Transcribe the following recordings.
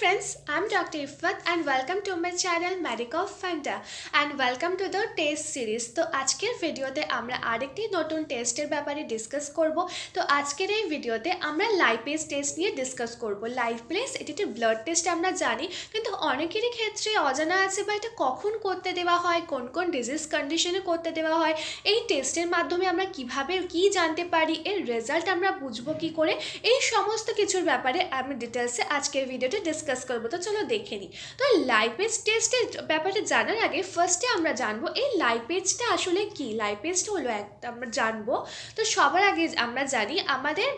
friends, I'm Dr. Ifwat and welcome to my channel Medical Fanda and welcome to the test series তো আজকের ভিডিওতে আমরা আরেকটি নতুন টেস্টের ব্যাপারে ডিসকাস করব তো আজকের এই ভিডিওতে আমরা লাইপেজ টেস্ট নিয়ে ডিসকাস করব লাইপেজ এটি একটি ব্লাড টেস্ট আমরা জানি কিন্তু অনেকেরই ক্ষেত্রে অজানা আছে বা এটা কখন করতে দেওয়া হয় কোন কোন ডিজিজ কন্ডিশনে করতে দেওয়া হয় এই টেস্টের মাধ্যমে আমরা কিভাবে কি জানতে পারি এর রেজাল্ট আমরা বুঝবো কি করে এই সমস্ত কিছুর ব্যাপারে আমি ডিটেলসে আজকের ভিডিওটি ডিসকাস ডিসকাস করবো তো চলো দেখে নিই তো লাইপেজ টেস্টের ব্যাপারে জানার আগে ফার্স্টে আমরা জানবো এই লাইপেজটা আসলে কি লাইপেজটা হলো একটা আমরা জানবো তো সবার আগে আমরা জানি আমাদের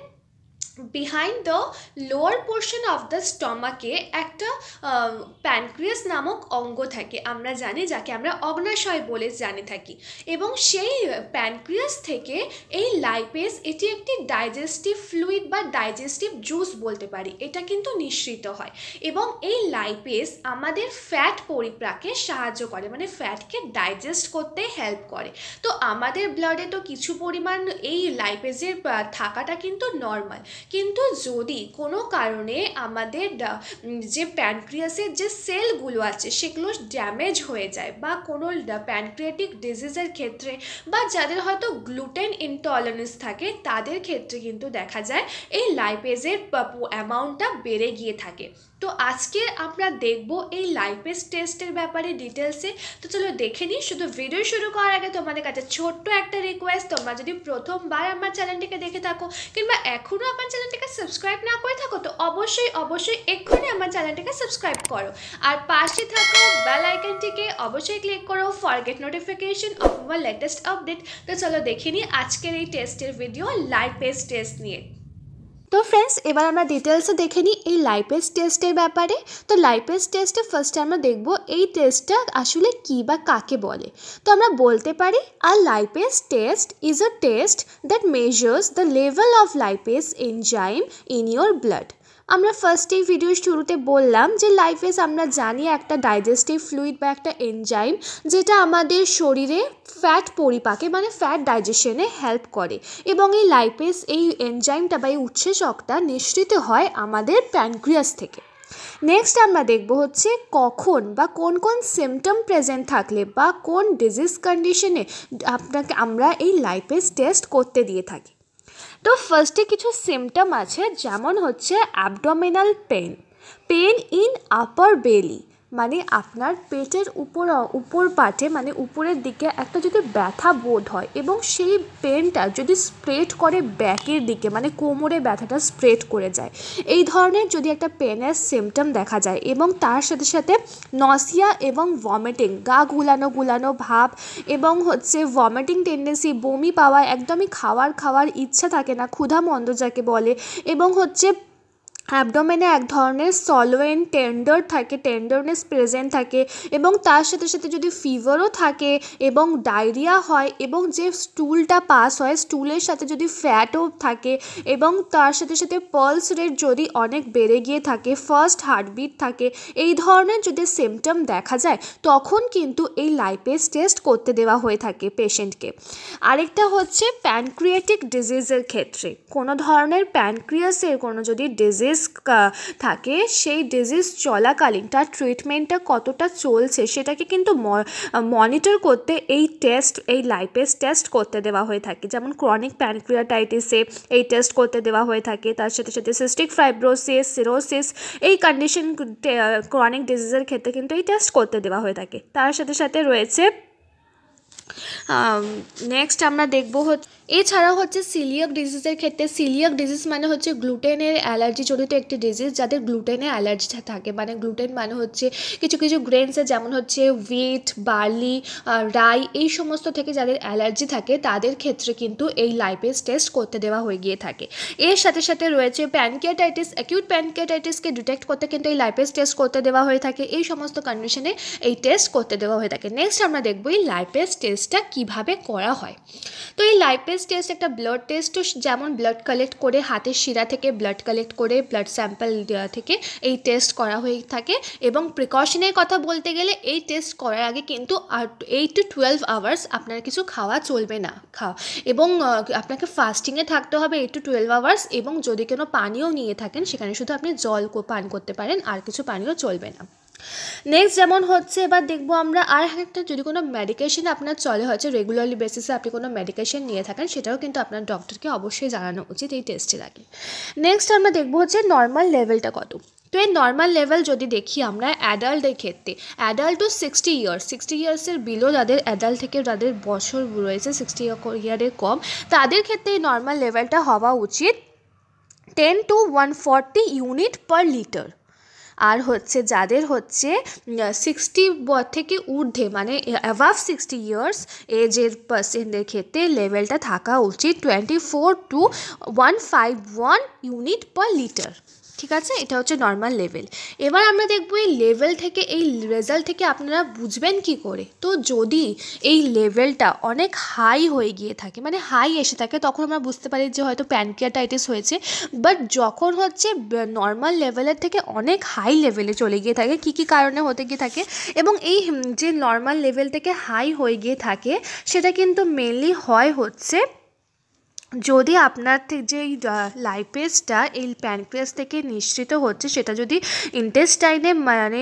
behind the lower portion of the স্টমাকে একটা প্যানক্রিয়াস নামক অঙ্গ থাকে আমরা জানি যাকে আমরা অগ্নাশয় বলে জানে থাকি এবং সেই প্যানক্রিয়াস থেকে এই লাইপেস এটি একটি ডাইজেস্টিভ ফ্লুইড বা ডাইজেস্টিভ জুস বলতে পারি এটা কিন্তু নিঃসৃত হয় এবং এই লাইপেস আমাদের ফ্যাট পরিপ্রাকে সাহায্য করে মানে ফ্যাটকে ডাইজেস্ট করতে হেল্প করে তো আমাদের ব্লাডে তো কিছু পরিমাণ এই লাইপেজের থাকাটা কিন্তু নর্মাল কিন্তু যদি কোনো কারণে আমাদের যে প্যানক্রিয়াসের যে সেলগুলো আছে সেগুলো ড্যামেজ হয়ে যায় বা কোনো প্যানক্রিয়াটিক ডিজিজের ক্ষেত্রে বা যাদের হয়তো গ্লুটেন ইনটলারেন্স থাকে তাদের ক্ষেত্রে কিন্তু দেখা যায় এই লাইপেজের অ্যামাউন্টটা বেড়ে গিয়ে থাকে তো আজকে আমরা দেখব এই লাইপেস টেস্টের ব্যাপারে ডিটেলসে তো চলো দেখে নিই শুধু ভিডিও শুরু করার আগে তোমাদের কাছে ছোট্ট একটা রিকোয়েস্ট তোমরা যদি প্রথমবার আমার চ্যানেলটিকে দেখে থাকো কিংবা এখনও আমার চ্যানেলটিকে সাবস্ক্রাইব না করে থাকো তো অবশ্যই অবশ্যই এক্ষুনি আমার চ্যানেলটিকে সাবস্ক্রাইব করো আর পাশে থাকো বেল আইকনটিকে অবশ্যই ক্লিক করো ফরগেট নোটিফিকেশন অফ আমার লেটেস্ট আপডেট তো চলো দেখে নিই আজকের এই টেস্টের ভিডিও লাইপেস টেস্ট নিয়ে तो फ्रेंड्स এবারে আমরা ডিটেলস দেখব এই লাইপেস্ট টেস্টে ব্যাপারে তো লাইপেস্ট টেস্টে ফার্স্ট টাইম আমরা দেখব এই টেস্টটা আসলে কি বা কাকে বলে তো আমরা বলতে পারি আর lipase test is a test that measures the level of lipase enzyme in your blood আমরা ফার্স্টেই ভিডিওর শুরুতে বললাম যে লাইফেস আমরা জানি একটা ডাইজেস্টিভ ফ্লুইড বা একটা এনজাইম যেটা আমাদের শরীরে ফ্যাট পরিপাকে মানে ফ্যাট ডাইজেশনে হেল্প করে এবং এই লাইফেস এই এনজাইমটা বা এই উচ্ছেচকটা নিঃসৃত হয় আমাদের প্যানক্রিয়াস থেকে নেক্সট আমরা দেখব হচ্ছে কখন বা কোন কোন সিমটম প্রেজেন্ট থাকলে বা কোন ডিজিজ কন্ডিশনে আপনাকে আমরা এই লাইফেস টেস্ট করতে দিয়ে থাকি তো ফার্স্টে কিছু সিমটম আছে যেমন হচ্ছে abdominal pain pain in upper belly মানে আপনার পেটের উপর উপর পাটে মানে উপরের দিকে একটা যদি ব্যথা বোধ হয় এবং সেই পেনটা যদি স্প্রেড করে ব্যাকের দিকে মানে কোমরে ব্যথাটা স্প্রেড করে যায় এই ধরনের যদি একটা পেনের সিমটম দেখা যায় এবং তার সাথে সাথে নসিয়া এবং ভমিটিং গা গুলানো গুলানো ভাব এবং হচ্ছে ভমিটিং টেন্ডেন্সি বমি পাওয়া একদমই খাওয়ার খাওয়ার ইচ্ছা থাকে না ক্ষুধা মন্দ যাকে বলে এবং হচ্ছে অ্যাবডোমেনে এক ধরনের সলোয়েন টেন্ডার থাকে টেন্ডারনেস প্রেজেন্ট থাকে এবং তার সাথে সাথে যদি ফিভারও থাকে এবং ডায়রিয়া হয় এবং যে স্টুলটা পাস হয় স্টুলের সাথে যদি ফ্যাটও থাকে এবং তার সাথে সাথে পালস রেট যদি অনেক বেড়ে গিয়ে থাকে ফার্স্ট হার্টবিট থাকে এই ধরনের যদি সিমটম দেখা যায় তখন কিন্তু এই লাইপেস টেস্ট করতে দেওয়া হয়ে থাকে পেশেন্টকে আরেকটা হচ্ছে প্যানক্রিয়েটিক ডিজিজের ক্ষেত্রে কোনো ধরনের প্যানক্রিয়াসের কোনো যদি ডিজিজ ডিজিজ থাকে সেই ডিজিজ চলাকালীন তার ট্রিটমেন্টটা কতটা চলছে সেটাকে কিন্তু মনিটর করতে এই টেস্ট এই লাইপেস টেস্ট করতে দেওয়া হয়ে থাকে যেমন ক্রনিক প্যানক্রিয়াটাইটিসে এই টেস্ট করতে দেওয়া হয়ে থাকে তার সাথে সাথে সিস্টিক ফাইব্রোসিস সিরোসিস এই কন্ডিশন ক্রনিক ডিজিজের ক্ষেত্রে কিন্তু এই টেস্ট করতে দেওয়া হয়ে থাকে তার সাথে সাথে রয়েছে নেক্সট um, আমরা দেখব হচ্ছে এছাড়া হচ্ছে সিলিয়াক ডিজিজের ক্ষেত্রে সিলিয়াক ডিজিজ মানে হচ্ছে গ্লুটেনের অ্যালার্জি জড়িত একটি ডিজিজ যাদের গ্লুটেনে অ্যালার্জি থাকে মানে গ্লুটেন মানে হচ্ছে কিছু কিছু গ্রেনসে যেমন হচ্ছে হুইট বার্লি রাই এই সমস্ত থেকে যাদের অ্যালার্জি থাকে তাদের ক্ষেত্রে কিন্তু এই লাইপেস টেস্ট করতে দেওয়া হয়ে গিয়ে থাকে এর সাথে সাথে রয়েছে প্যানকিয়াটাইটিস অ্যাকিউট প্যানকিয়াটাইটিসকে ডিটেক্ট করতে কিন্তু এই লাইপেস টেস্ট করতে দেওয়া হয়ে থাকে এই সমস্ত কন্ডিশনে এই টেস্ট করতে দেওয়া হয়ে থাকে নেক্সট আমরা দেখবো এই লাইপেস টেস্ট টেস্টটা কিভাবে করা হয় তো এই লাইপেস টেস্ট একটা ব্লাড টেস্ট যেমন ব্লাড কালেক্ট করে হাতের শিরা থেকে ব্লাড কালেক্ট করে ব্লাড স্যাম্পল থেকে এই টেস্ট করা হয়ে থাকে এবং প্রিকশনের কথা বলতে গেলে এই টেস্ট করার আগে কিন্তু এইট টু টুয়েলভ আওয়ার্স আপনার কিছু খাওয়া চলবে না খাওয়া এবং আপনাকে ফাস্টিংয়ে থাকতে হবে এইট টু টুয়েলভ আওয়ার্স এবং যদি কোনো পানীয় নিয়ে থাকেন সেখানে শুধু আপনি জল পান করতে পারেন আর কিছু পানীয় চলবে না নেক্সট যেমন হচ্ছে এবার দেখবো আমরা আর একটা যদি কোনো মেডিকেশান আপনার চলে হচ্ছে রেগুলারলি বেসিসে আপনি কোনো মেডিকেশন নিয়ে থাকেন সেটাও কিন্তু আপনার ডক্টরকে অবশ্যই জানানো উচিত এই টেস্টে লাগে নেক্সট আমরা দেখবো হচ্ছে নর্মাল লেভেলটা কত তো এই নর্মাল লেভেল যদি দেখি আমরা অ্যাডাল্টের ক্ষেত্রে adult to sixty years sixty ইয়ার্সের বিলো যাদের অ্যাডাল্ট থেকে যাদের বছর রয়েছে সিক্সটি ইয়ারের কম তাদের ক্ষেত্রে এই নর্মাল লেভেলটা হওয়া উচিত ten to one forty unit per litre আর হচ্ছে যাদের হচ্ছে সিক্সটি থেকে ঊর্ধ্বে মানে অ্যাভাভ সিক্সটি ইয়ার্স এজের পার্সেন্টের ক্ষেত্রে লেভেলটা থাকা উচিত twenty four to one five one unit per litre ঠিক আছে এটা হচ্ছে নর্মাল লেভেল এবার আমরা দেখবো এই লেভেল থেকে এই রেজাল্ট থেকে আপনারা বুঝবেন কি করে তো যদি এই লেভেলটা অনেক হাই হয়ে গিয়ে থাকে মানে হাই এসে থাকে তখন আমরা বুঝতে পারি যে হয়তো প্যানক্রিয়াটাইটিস হয়েছে বাট যখন হচ্ছে নর্মাল লেভেলের থেকে অনেক হাই লেভেলে চলে গিয়ে থাকে কি কি কারণে হতে গিয়ে থাকে এবং এই যে নর্মাল লেভেল থেকে হাই হয়ে গিয়ে থাকে সেটা কিন্তু মেনলি হয় হচ্ছে যদি আপনার যেই লাইপেজটা এই প্যানক্রিয়াস থেকে নিঃসৃত হচ্ছে সেটা যদি ইন্টেস্টাইনে মানে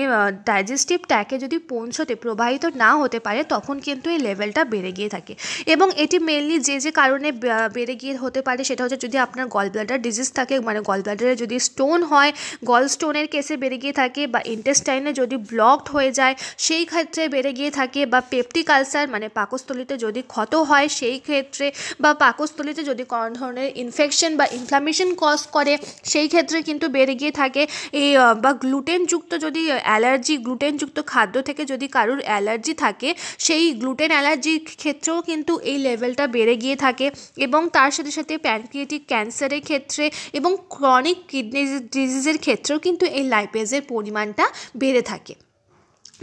ডাইজেস্টিভ ট্যাকে যদি পৌঁছতে প্রবাহিত না হতে পারে তখন কিন্তু এই লেভেলটা বেড়ে গিয়ে থাকে এবং এটি মেনলি যে যে কারণে বেড়ে গিয়ে হতে পারে সেটা হচ্ছে যদি আপনার গল ব্লাডার ডিজিজ থাকে মানে গল ব্লাডারে যদি স্টোন হয় গল স্টোনের কেসে বেড়ে গিয়ে থাকে বা ইন্টেস্টাইনে যদি ব্লকড হয়ে যায় সেই ক্ষেত্রে বেড়ে গিয়ে থাকে বা পেপটিক আলসার মানে পাকস্থলিতে যদি ক্ষত হয় সেই ক্ষেত্রে বা পাকস্থলিতে যদি যদি কোনো ধরনের ইনফেকশন বা ইনফ্লামেশন কজ করে সেই ক্ষেত্রে কিন্তু বেড়ে গিয়ে থাকে এই বা গ্লুটেনযুক্ত যদি অ্যালার্জি গ্লুটেনযুক্ত খাদ্য থেকে যদি কারুর অ্যালার্জি থাকে সেই গ্লুটেন অ্যালার্জির ক্ষেত্রেও কিন্তু এই লেভেলটা বেড়ে গিয়ে থাকে এবং তার সাথে সাথে প্যানক্রিয়েটিক ক্যান্সারের ক্ষেত্রে এবং ক্রনিক কিডনি ডিজিজের ক্ষেত্রেও কিন্তু এই লাইপেজের পরিমাণটা বেড়ে থাকে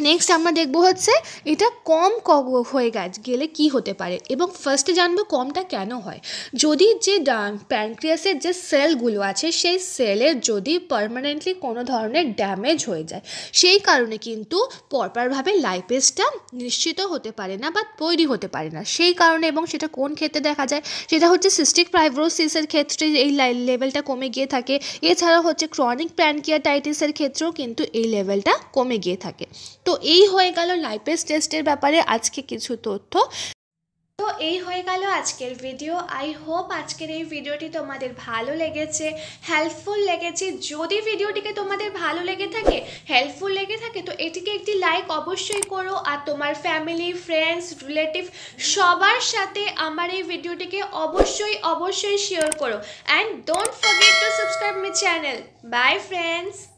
নেক্সট আমরা দেখব হচ্ছে এটা কম ক হয়ে গেছে গেলে কি হতে পারে এবং ফার্স্টে জানবো কমটা কেন হয় যদি যে প্যানক্রিয়াসের যে সেলগুলো আছে সেই সেলের যদি পারমানেন্টলি কোনো ধরনের ড্যামেজ হয়ে যায় সেই কারণে কিন্তু পরপরভাবে লাইফেজটা নিশ্চিত হতে পারে না বা তৈরি হতে পারে না সেই কারণে এবং সেটা কোন ক্ষেত্রে দেখা যায় সেটা হচ্ছে সিস্টিক প্রাইভ্রোসিসের ক্ষেত্রে এই লেভেলটা কমে গিয়ে থাকে এছাড়া হচ্ছে ক্রনিক প্যানক্রিয়াটাইটিসের ক্ষেত্রেও কিন্তু এই লেভেলটা কমে গিয়ে থাকে তো এই হয়ে গেল লাইপেস টেস্টের ব্যাপারে আজকে কিছু তথ্য তো এই হয়ে গেল আজকের ভিডিও আই হোপ আজকের এই ভিডিওটি তোমাদের ভালো লেগেছে হেল্পফুল লেগেছে যদি ভিডিওটিকে তোমাদের ভালো লেগে থাকে হেল্পফুল লেগে থাকে তো এটিকে একটি লাইক অবশ্যই করো আর তোমার ফ্যামিলি ফ্রেন্ডস রিলেটিভ সবার সাথে আমার এই ভিডিওটিকে অবশ্যই অবশ্যই শেয়ার করো and don't forget to subscribe my channel bye friends